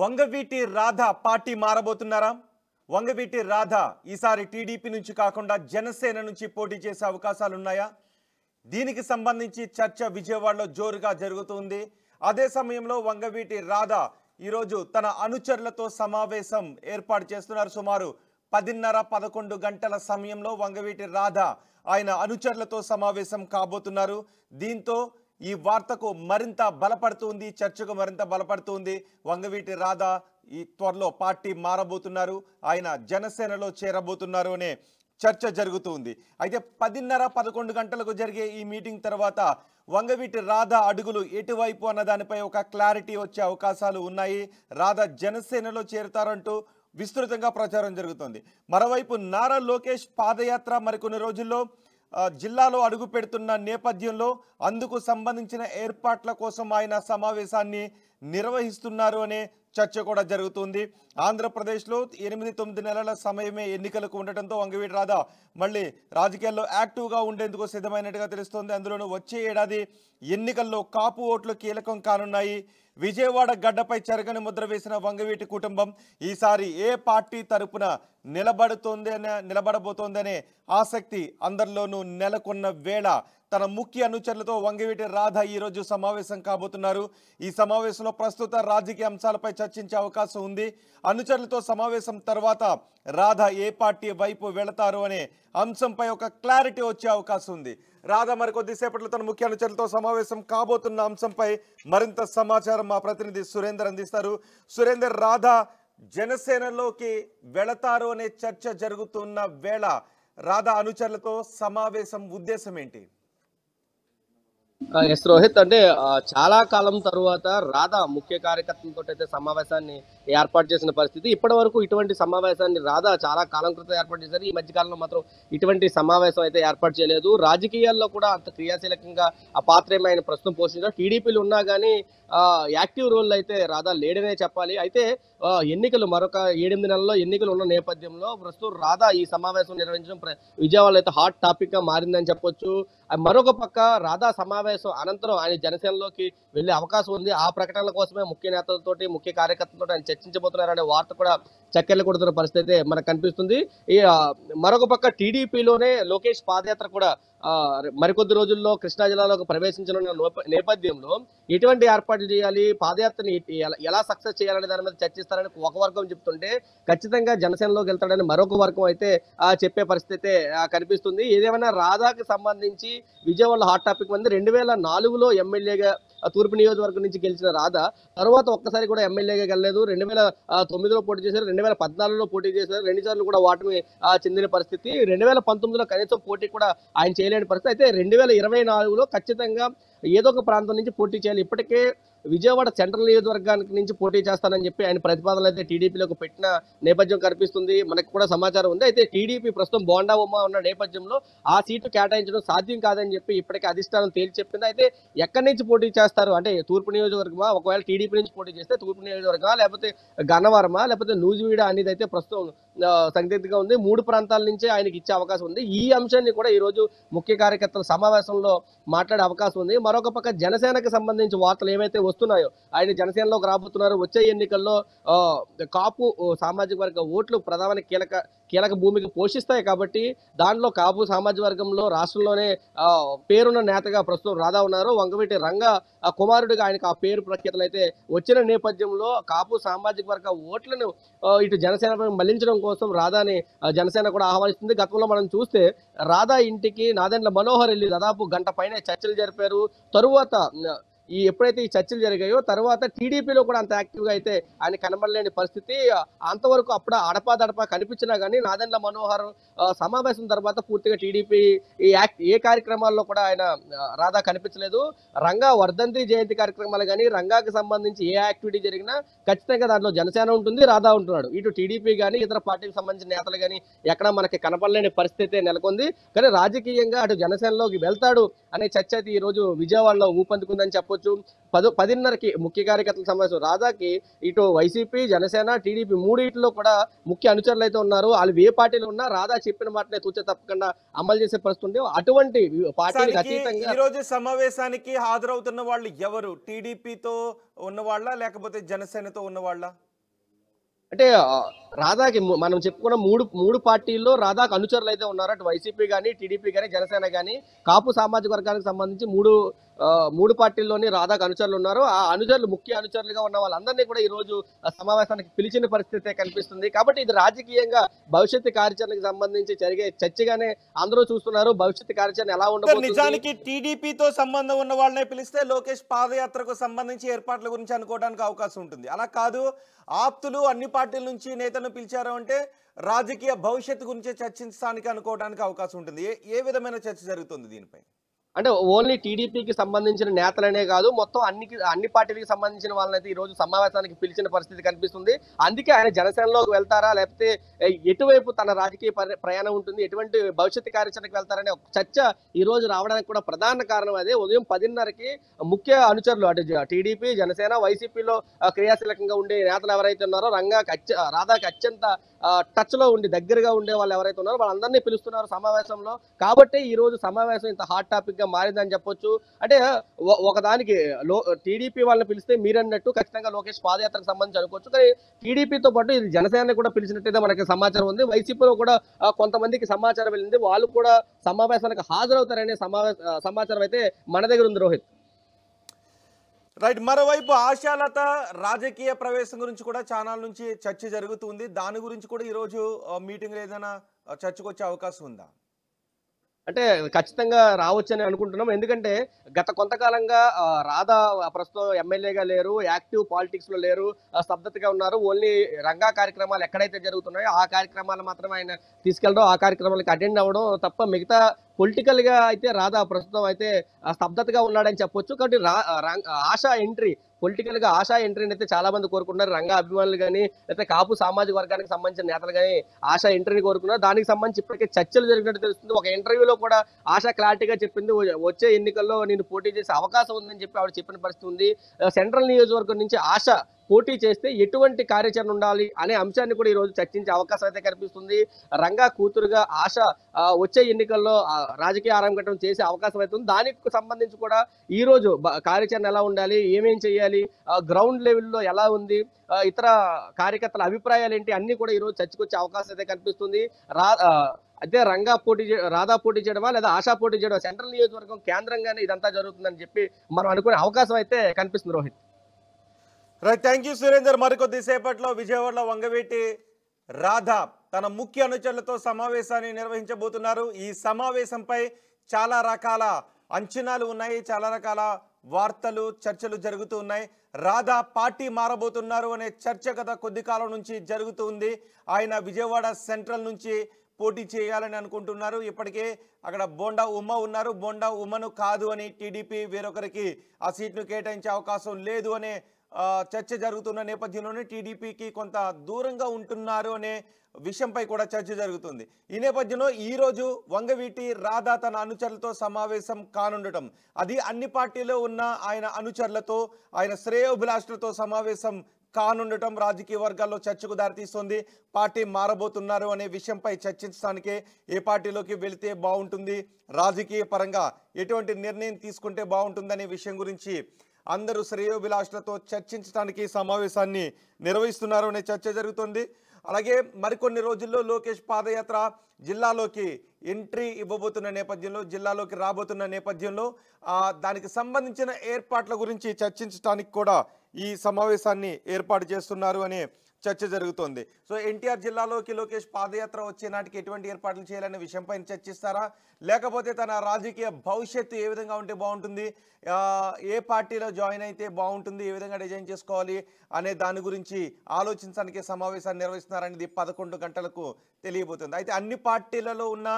Vangaveeti Radha party మారబోతున్నారా వంగవీటి రాధ ఈసారి TDP నుంచి కాకుండా జనసేన నుంచి పోటీ చేసే అవకాశాలున్నాయా దీనికి సంబంధించి చర్చ విజయవాడలో జోరుగా జరుగుతుంది అదే సమయంలో వంగవీటి రాధ ఈరోజు తన అనుచరులతో సమావేశం ఏర్పాటు చేస్తున్నారు సుమారు పదిన్నర పదకొండు గంటల సమయంలో వంగవీటి రాధ ఆయన అనుచరులతో సమావేశం కాబోతున్నారు దీంతో ఈ వార్తకు మరింత బలపడుతుంది చర్చకు మరింత బలపడుతుంది వంగవీటి రాధా ఈ త్వరలో పార్టీ మారబోతున్నారు ఆయన జనసేనలో చేరబోతున్నారు అనే చర్చ జరుగుతుంది అయితే పదిన్నర పదకొండు గంటలకు జరిగే ఈ మీటింగ్ తర్వాత వంగవీటి రాధ అడుగులు ఎటువైపు అన్న దానిపై ఒక క్లారిటీ వచ్చే అవకాశాలు ఉన్నాయి రాధ జనసేనలో చేరుతారంటూ విస్తృతంగా ప్రచారం జరుగుతుంది మరోవైపు నారా లోకేష్ పాదయాత్ర మరికొన్ని రోజుల్లో జిల్లాలో అడుగు పెడుతున్న నేపథ్యంలో అందుకు సంబంధించిన ఏర్పాట్ల కోసం ఆయన సమావేశాన్ని నిర్వహిస్తున్నారు అనే చర్చ కూడా జరుగుతుంది ఆంధ్రప్రదేశ్లో ఎనిమిది తొమ్మిది నెలల సమయమే ఎన్నికలకు ఉండటంతో వంగవీటి రాధా మళ్ళీ రాజకీయాల్లో యాక్టివ్గా ఉండేందుకు సిద్ధమైనట్టుగా తెలుస్తోంది అందులోనూ వచ్చే ఏడాది ఎన్నికల్లో కాపు ఓట్లు కీలకం కానున్నాయి విజయవాడ గడ్డపై చెరగని ముద్ర వేసిన వంగవీటి కుటుంబం ఈసారి ఏ పార్టీ తరపున నిలబడుతోందనే నిలబడబోతోందనే ఆసక్తి అందరిలోనూ నెలకొన్న వేళ తన ముఖ్య అనుచరులతో వంగవీటి రాధ ఈరోజు సమావేశం కాబోతున్నారు ఈ సమావేశంలో ప్రస్తుత రాజకీయ అంశాలపై చర్చించే అవకాశం ఉంది అనుచరులతో సమావేశం తర్వాత రాధ ఏ పార్టీ వైపు వెళతారు అనే అంశంపై ఒక క్లారిటీ వచ్చే అవకాశం ఉంది రాధా మరి కొద్దిసేపట్లో తన ముఖ్య అనుచరులతో సమావేశం కాబోతున్న అంశంపై మరింత సమాచారం మా ప్రతినిధి సురేందర్ అందిస్తారు సురేందర్ రాధా జనసేనలోకి వెళతారు అనే చర్చ జరుగుతున్న వేళ రాధా అనుచరులతో సమావేశం ఉద్దేశం ఏంటి ఎస్ రోహిత్ అంటే చాలా కాలం తరువాత రాధా ముఖ్య కార్యకర్తలతో అయితే సమావేశాన్ని ఏర్పాటు చేసిన పరిస్థితి ఇప్పటి వరకు ఇటువంటి సమావేశాన్ని రాధా చాలా కాలం క్రితం ఏర్పాటు చేశారు ఈ మధ్యకాలంలో మాత్రం ఇటువంటి సమావేశం అయితే ఏర్పాటు చేయలేదు రాజకీయాల్లో కూడా అంత క్రియాశీలకంగా ఆ పాత్ర ఏమైనా ప్రస్తుతం పోషించారు టీడీపీలు ఉన్నా కానీ యాక్టివ్ రోల్ అయితే రాధా లేడనే చెప్పాలి అయితే ఎన్నికలు మరొక ఏడెనిమిది నెలల్లో ఎన్నికలు ఉన్న నేపథ్యంలో ప్రస్తుతం రాధా ఈ సమావేశం నిర్వహించడం విజయవాడలో అయితే హాట్ టాపిక్గా మారిందని చెప్పొచ్చు మరొక పక్క రాధా సమావేశం అనంతరం ఆయన జనసేనలోకి వెళ్ళే అవకాశం ఉంది ఆ ప్రకటనల కోసమే ముఖ్య నేతలతోటి ముఖ్య కార్యకర్తలతో ఆయన చర్చించబోతున్నారనే వార్త కూడా చక్కెర్లు కొడుతున్న పరిస్థితి అయితే మనకు కనిపిస్తుంది ఈ మరొక పక్క టీడీపీలోనే లోకేష్ పాదయాత్ర కూడా మరికొద్ది రోజుల్లో కృష్ణా జిల్లాలోకి ప్రవేశించనున్న నేపథ్యంలో ఎటువంటి ఏర్పాట్లు చేయాలి పాదయాత్రని ఎలా సక్సెస్ చేయాలనే దాని మీద చర్చిస్తారని ఒక వర్గం చెప్తుంటే ఖచ్చితంగా జనసేనలోకి వెళ్తాడని మరొక వర్గం అయితే చెప్పే పరిస్థితి కనిపిస్తుంది ఏదేమైనా రాధాకి సంబంధించి విజయవాడ హాట్ టాపిక్ మంది రెండు వేల నాలుగులో ఎమ్మెల్యేగా తూర్పు నియోజకవర్గం నుంచి గెలిచిన రాధా తర్వాత ఒక్కసారి కూడా ఎమ్మెల్యేగా గెలలేదు రెండు వేల తొమ్మిదిలో పోటీ చేశారు రెండు వేల పద్నాలుగులో పోటీ చేసిన రెండుసార్లు కూడా ఓటమి చెందిన పరిస్థితి రెండు వేల పంతొమ్మిదిలో కనీసం పోటీ కూడా ఆయన చేయలేని పరిస్థితి అయితే రెండు వేల ఇరవై నాలుగులో ఖచ్చితంగా ఏదో ఒక ప్రాంతం నుంచి పోటీ చేయాలి ఇప్పటికే విజయవాడ సెంట్రల్ నియోజకవర్గానికి నుంచి పోటీ చేస్తానని చెప్పి ఆయన ప్రతిపాదనలు అయితే టీడీపీలోకి పెట్టిన నేపథ్యం కనిపిస్తుంది మనకు కూడా సమాచారం ఉంది అయితే టీడీపీ ప్రస్తుతం బోండా ఉమ్మ ఉన్న నేపథ్యంలో ఆ సీటు కేటాయించడం సాధ్యం కాదని చెప్పి ఇప్పటికే అధిష్టానం తేల్చి చెప్పింది అయితే ఎక్కడి నుంచి పోటీ చేస్తారు అంటే తూర్పు నియోజకవర్గమా ఒకవేళ టీడీపీ నుంచి పోటీ చేస్తే తూర్పు నియోజకవర్గమా లేకపోతే గన్నవరమా లేకపోతే నూజివీడ అనేది అయితే ప్రస్తుతం సందిగ్ధంగా ఉంది మూడు ప్రాంతాల నుంచే ఆయనకి ఇచ్చే అవకాశం ఉంది ఈ అంశాన్ని కూడా ఈరోజు ముఖ్య కార్యకర్తల సమావేశంలో మాట్లాడే అవకాశం ఉంది మరొక పక్క జనసేనకు సంబంధించి వార్తలు ఏవైతే వస్తున్నాయో ఆయన జనసేనలోకి రాబోతున్నారు వచ్చే ఎన్నికల్లో కాపు సామాజిక వర్గ ఓట్లు ప్రధాన కీలక కీలక భూమికి పోషిస్తాయి కాబట్టి దానిలో కాపు సామాజిక వర్గంలో రాష్ట్రంలోనే పేరున్న నేతగా ప్రస్తుతం రాధా ఉన్నారు వంగవీటి రంగ కుమారుడిగా ఆయనకు ఆ పేరు ప్రఖ్యాతలు అయితే వచ్చిన నేపథ్యంలో కాపు సామాజిక వర్గ ఓట్లను ఇటు జనసేన మళ్లించడం కోసం రాధాని జనసేన కూడా ఆహ్వానిస్తుంది గతంలో మనం చూస్తే రాధా ఇంటికి నాదెండ్ల మనోహర్ వెళ్ళి దాదాపు గంట పైన చర్చలు జరిపారు తరువాత ఈ ఎప్పుడైతే ఈ చర్చలు జరిగాయో తర్వాత టీడీపీలో కూడా అంత యాక్టివ్గా అయితే ఆయన కనబడలేని పరిస్థితి అంతవరకు అప్పుడు అడపా దడపా కనిపించినా కానీ నాదెండ్ల మనోహర్ సమావేశం తర్వాత పూర్తిగా టీడీపీ ఈ యాక్ట్ ఏ కార్యక్రమాల్లో కూడా ఆయన రాధా కనిపించలేదు రంగా వర్ధంతి జయంతి కార్యక్రమాలు కానీ రంగాకి సంబంధించి ఏ యాక్టివిటీ జరిగినా ఖచ్చితంగా దాంట్లో జనసేన ఉంటుంది రాధా ఉంటున్నాడు ఇటు టీడీపీ కానీ ఇతర పార్టీకి సంబంధించిన నేతలు కానీ ఎక్కడ మనకి కనపడలేని పరిస్థితి నెలకొంది కానీ రాజకీయంగా అటు జనసేనలోకి వెళ్తాడు అనే చర్చ అయితే ఈరోజు విజయవాడలో ఊపందుకుందని చెప్పు చెప్పొచ్చు పది పదిన్నరకి ముఖ్య కార్యకర్తల సమావేశం రాజాకి ఇటు వైసీపీ జనసేన టీడీపీ మూడింటిలో కూడా ముఖ్య అనుచరులు అయితే ఉన్నారు వాళ్ళు ఏ పార్టీలు ఉన్నా రాధా చెప్పిన మాటనే తూచ తప్పకుండా అమలు చేసే పరిస్థితుంది అటువంటి పార్టీలకు అతీతంగా ఈ రోజు సమావేశానికి హాజరవుతున్న వాళ్ళు ఎవరు టీడీపీతో ఉన్న వాళ్ళ లేకపోతే జనసేనతో ఉన్న వాళ్ళ అంటే రాధాకి మనం చెప్పుకున్న మూడు మూడు పార్టీల్లో రాధాకు అనుచరులు అయితే ఉన్నారు అటు వైసీపీ కానీ టీడీపీ కానీ జనసేన కానీ కాపు సామాజిక వర్గానికి సంబంధించి మూడు మూడు పార్టీల్లోని రాధాకు అనుచరులు ఉన్నారు ఆ అనుచరులు ముఖ్య అనుచరులుగా ఉన్న వాళ్ళందరినీ కూడా ఈ రోజు సమావేశానికి పిలిచిన పరిస్థితి కనిపిస్తుంది కాబట్టి ఇది రాజకీయంగా భవిష్యత్ కార్యాచరణకు సంబంధించి జరిగే చర్చగానే అందరూ చూస్తున్నారు భవిష్యత్ కార్యాచరణ ఎలా ఉండదు నిజానికి టీడీపీతో సంబంధం ఉన్న వాళ్ళనే పిలిస్తే లోకేష్ పాదయాత్రకు సంబంధించి ఏర్పాట్ల గురించి అనుకోవడానికి అవకాశం ఉంటుంది అలా కాదు ఆప్తులు అన్ని పార్టీల నుంచి నేతలు సమావేశాలను పిలిచారు అంటే రాజకీయ భవిష్యత్తు గురించి చర్చించడానికి అనుకోవడానికి అవకాశం ఉంటుంది ఏ విధమైన చర్చ జరుగుతుంది దీనిపై అంటే ఓన్లీ టీడీపీకి సంబంధించిన నేతలనే కాదు మొత్తం అన్ని అన్ని పార్టీలకు సంబంధించిన వాళ్ళనైతే అయితే ఈరోజు సమావేశానికి పిలిచిన పరిస్థితి కనిపిస్తుంది అందుకే ఆయన జనసేనలోకి వెళ్తారా లేకపోతే ఎటువైపు తన రాజకీయ ప్రయాణం ఉంటుంది ఎటువంటి భవిష్యత్తు కార్యాచరణకు వెళ్తారనే ఒక చర్చ ఈ రోజు రావడానికి కూడా ప్రధాన కారణం అదే ఉదయం పదిన్నరకి ముఖ్య అనుచరులు అటు టీడీపీ జనసేన వైసీపీలో క్రియాశీలకంగా ఉండే నేతలు ఎవరైతే ఉన్నారో రంగా రాధాకి అత్యంత టచ్ లో ఉండి దగ్గరగా ఉండే వాళ్ళు ఎవరైతే ఉన్నారో వాళ్ళందరినీ పిలుస్తున్నారు సమావేశంలో కాబట్టి ఈ రోజు సమావేశం ఇంత హాట్ టాపిక్ పరిస్థితిగా మారిందని చెప్పొచ్చు అంటే ఒకదానికి లో టీడీపీ వాళ్ళని పిలిస్తే మీరన్నట్టు ఖచ్చితంగా లోకేష్ పాదయాత్రకు సంబంధించి అనుకోవచ్చు కానీ టీడీపీతో పాటు ఇది జనసేన కూడా పిలిచినట్టయితే మనకి సమాచారం ఉంది వైసీపీలో కూడా కొంతమందికి సమాచారం వెళ్ళింది వాళ్ళు కూడా సమావేశానికి హాజరవుతారనే సమావేశ సమాచారం అయితే మన దగ్గర ఉంది రోహిత్ రైట్ మరోవైపు ఆశాలత రాజకీయ ప్రవేశం గురించి కూడా ఛానల్ నుంచి చర్చ జరుగుతుంది దాని గురించి కూడా ఈరోజు మీటింగ్లో ఏదైనా చర్చకు వచ్చే అవకాశం ఉందా అంటే ఖచ్చితంగా రావచ్చని అనుకుంటున్నాం ఎందుకంటే గత కొంతకాలంగా రాధా ప్రస్తుతం ఎమ్మెల్యేగా లేరు యాక్టివ్ పాలిటిక్స్ లో లేరు స్తబ్దతగా ఉన్నారు ఓన్లీ రంగా కార్యక్రమాలు ఎక్కడైతే జరుగుతున్నాయో ఆ కార్యక్రమాలు మాత్రమే ఆయన తీసుకెళ్ళడం ఆ కార్యక్రమాలకు అటెండ్ అవ్వడం తప్ప మిగతా పొలిటికల్ గా అయితే రాధా ప్రస్తుతం అయితే స్తబ్దతగా ఉన్నాడని చెప్పొచ్చు కాబట్టి ఆశా ఎంట్రీ పొలిటికల్ గా ఆశా ఎంట్రీని అయితే చాలా మంది కోరుకున్నారు రంగ అభిమానులు కానీ లేకపోతే కాపు సామాజిక వర్గానికి సంబంధించిన నేతలు కానీ ఆశా ఎంట్రీని కోరుకున్నారు దానికి సంబంధించి ఇప్పటికే చర్చలు జరిగినట్టు తెలుస్తుంది ఒక ఇంటర్వ్యూలో కూడా ఆశా క్లారిటీగా చెప్పింది వచ్చే ఎన్నికల్లో నేను పోటీ చేసే అవకాశం ఉందని చెప్పి ఆవిడ చెప్పిన పరిస్థితి ఉంది సెంట్రల్ నియోజకవర్గం నుంచి ఆశ పోటీ చేస్తే ఎటువంటి కార్యాచరణ ఉండాలి అనే అంశాన్ని కూడా ఈరోజు చర్చించే అవకాశం అయితే కనిపిస్తుంది రంగా కూతురుగా ఆశ వచ్చే ఎన్నికల్లో రాజకీయ ఆరంభం చేసే అవకాశం అయితే ఉంది దానికి సంబంధించి కూడా ఈరోజు కార్యాచరణ ఎలా ఉండాలి ఏమేం చేయాలి గ్రౌండ్ లెవెల్లో ఎలా ఉంది ఇతర కార్యకర్తల అభిప్రాయాలు ఏంటి అన్నీ కూడా ఈరోజు చర్చకొచ్చే అవకాశం అయితే కనిపిస్తుంది రా అయితే రంగా పోటీ రాధా పోటీ చేయడమా లేదా ఆశా పోటీ చేయడమా సెంట్రల్ నియోజకవర్గం కేంద్రంగానే ఇదంతా జరుగుతుందని చెప్పి మనం అనుకునే అవకాశం అయితే కనిపిస్తుంది Rohit right thank you Surender మరికొద్దిసేపట్లో విజయవాడలో వంగవేటి రాధా తన ముఖ్య అనుచరులతో సమావేశాన్ని నిర్వహించబోతున్నారు ఈ సమావేశంపై చాలా రకాల అంచనాలు ఉన్నాయి చాలా రకాల వార్తలు చర్చలు జరుగుతూ ఉన్నాయి రాధా పార్టీ మారబోతున్నారు అనే చర్చ గత కొద్ది కాలం నుంచి జరుగుతూ ఉంది ఆయన విజయవాడ సెంట్రల్ నుంచి పోటీ చేయాలని అనుకుంటున్నారు ఇప్పటికే అక్కడ బోండా ఉమ్మ ఉన్నారు బోండా ఉమ్మను కాదు అని టీడీపీ వేరొకరికి ఆ సీట్ను కేటాయించే అవకాశం లేదు అనే చర్చ జరుగుతున్న నేపథ్యంలోనే టీడీపీకి కొంత దూరంగా ఉంటున్నారు అనే విషయంపై కూడా చర్చ జరుగుతుంది ఈ నేపథ్యంలో ఈరోజు వంగవీటి రాధా తన అనుచరులతో సమావేశం కానుండటం అది అన్ని పార్టీలో ఉన్న ఆయన అనుచరులతో ఆయన శ్రేయోభిలాషులతో సమావేశం కానుండటం రాజకీయ వర్గాల్లో చర్చకు దారితీస్తుంది పార్టీ మారబోతున్నారు అనే విషయంపై చర్చించడానికి ఏ పార్టీలోకి వెళితే బాగుంటుంది రాజకీయ పరంగా ఎటువంటి నిర్ణయం తీసుకుంటే బాగుంటుందనే విషయం గురించి అందరూ శ్రేయోభిలాషులతో చర్చించడానికి సమావేశాన్ని నిర్వహిస్తున్నారు అనే చర్చ జరుగుతుంది అలాగే మరికొన్ని రోజుల్లో లోకేష్ పాదయాత్ర జిల్లాలోకి ఎంట్రీ ఇవ్వబోతున్న నేపథ్యంలో జిల్లాలోకి రాబోతున్న నేపథ్యంలో దానికి సంబంధించిన ఏర్పాట్ల గురించి చర్చించడానికి కూడా ఈ సమావేశాన్ని ఏర్పాటు చేస్తున్నారు అనే చర్చ జరుగుతోంది సో ఎన్టీఆర్ జిల్లాలోకి లోకేష్ పాదయాత్ర వచ్చే నాటికి ఎటువంటి ఏర్పాట్లు చేయాలనే విషయంపై చర్చిస్తారా లేకపోతే తన రాజకీయ భవిష్యత్తు ఏ విధంగా ఉంటే బాగుంటుంది ఏ పార్టీలో జాయిన్ అయితే బాగుంటుంది ఏ విధంగా డిజైన్ చేసుకోవాలి అనే దాని గురించి ఆలోచించడానికి సమావేశాన్ని నిర్వహిస్తున్నారనేది పదకొండు గంటలకు తెలియబోతుంది అయితే అన్ని పార్టీలలో ఉన్న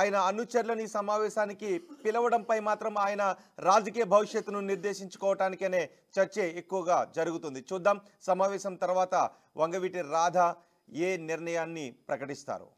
ఆయన అనుచరులను ఈ సమావేశానికి పిలవడంపై మాత్రం ఆయన రాజకీయ భవిష్యత్తును నిర్దేశించుకోవటానికనే చర్చ ఎక్కువగా జరుగుతుంది చూద్దాం సమావేశం తర్వాత వంగవీటి రాధ ఏ నిర్ణయాన్ని ప్రకటిస్తారు